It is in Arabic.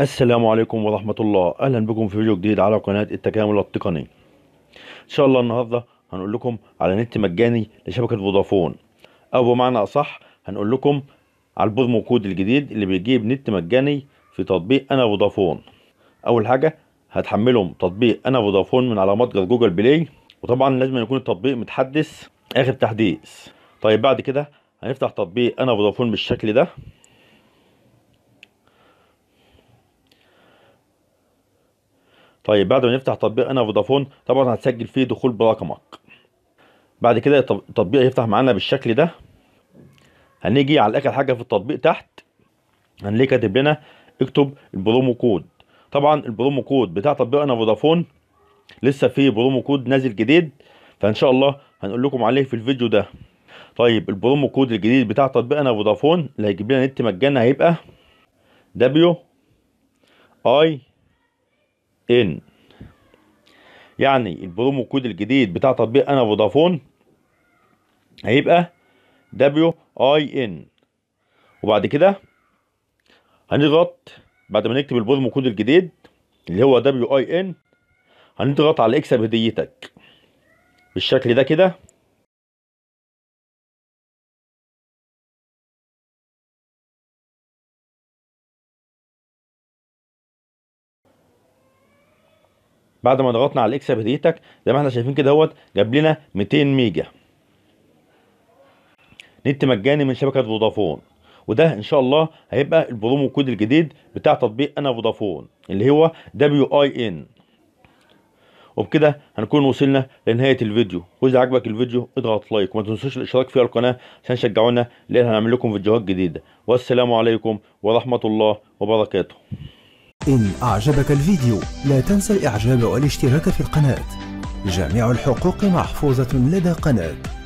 السلام عليكم ورحمة الله أهلا بكم في فيديو جديد على قناة التكامل التقني إن شاء الله النهاردة هنقول لكم على نت مجاني لشبكة فودافون أو بمعنى أصح هنقول لكم على البرمو كود الجديد اللي بيجيب نت مجاني في تطبيق أنا فودافون أول حاجة هتحملهم تطبيق أنا فودافون من على متجر جوجل بلاي وطبعا لازم يكون التطبيق متحدث آخر تحديث طيب بعد كده هنفتح تطبيق أنا فودافون بالشكل ده طيب بعد ما نفتح تطبيق انا فودافون طبعا هتسجل فيه دخول برقمك بعد كده التطبيق يفتح معانا بالشكل ده هنيجي على اخر حاجه في التطبيق تحت هنلاقي كاتب لنا اكتب البرومو كود طبعا البرومو كود بتاع تطبيق انا فودافون لسه في برومو كود نازل جديد فان شاء الله هنقول لكم عليه في الفيديو ده طيب البرومو كود الجديد بتاع تطبيق انا فودافون اللي هيجيب لنا نت مجانا هيبقى دبليو اي ان يعني البرومو كود الجديد بتاع تطبيق انا فودافون هيبقى دبليو اي ان وبعد كده هنضغط بعد ما نكتب البرومو كود الجديد اللي هو دبليو اي ان هنضغط على اكسب هديتك بالشكل ده كده بعد ما ضغطنا على الاكس هديتك زي ما احنا شايفين كده اهوت جاب لنا 200 ميجا نت مجاني من شبكه فودافون وده ان شاء الله هيبقى البرومو كود الجديد بتاع تطبيق انا فودافون اللي هو دبليو اي ان وبكده هنكون وصلنا لنهايه الفيديو واذا عجبك الفيديو اضغط لايك وما تنسوش الاشتراك في القناه عشان تشجعونا لان هنعمل لكم فيديوهات جديده والسلام عليكم ورحمه الله وبركاته إن أعجبك الفيديو لا تنسى الإعجاب والاشتراك في القناة جميع الحقوق محفوظة لدى قناة